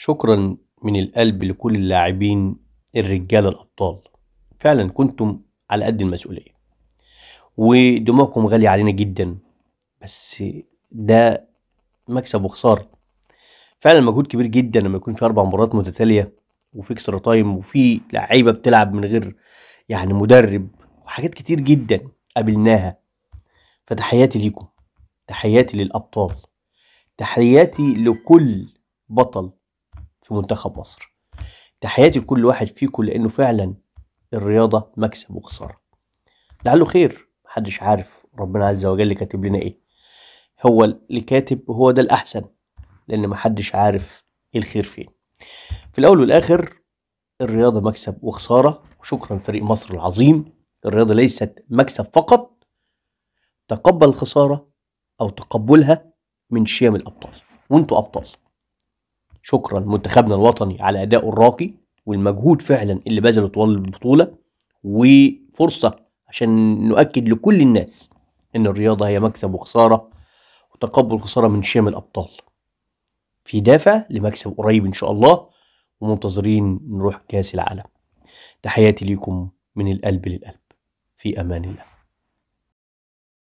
شكرا من القلب لكل اللاعبين الرجال الأبطال فعلا كنتم على قد المسؤولية ودموعكم غالية علينا جدا بس ده مكسب وخسارة فعلا مجهود كبير جدا لما يكون في أربع مباريات متتالية وفي اكسترا تايم وفي لعيبة بتلعب من غير يعني مدرب وحاجات كتير جدا قابلناها فتحياتي ليكم تحياتي للأبطال تحياتي لكل بطل في منتخب مصر تحياتي لكل واحد فيكم لانه فعلا الرياضه مكسب وخساره لعله خير محدش عارف ربنا عز وجل كاتب لنا ايه هو اللي كاتب هو ده الاحسن لان محدش عارف ايه الخير فين في الاول والاخر الرياضه مكسب وخساره وشكرا فريق مصر العظيم الرياضه ليست مكسب فقط تقبل الخساره او تقبلها من شيم الابطال وانتوا ابطال شكرا منتخبنا الوطني على أدائه الراقي والمجهود فعلا اللي بذله طوال البطولة وفرصة عشان نؤكد لكل الناس إن الرياضة هي مكسب وخسارة وتقبل خسارة من شام الأبطال في دافع لمكسب قريب إن شاء الله ومنتظرين نروح كأس العالم تحياتي ليكم من القلب للقلب في أمان الله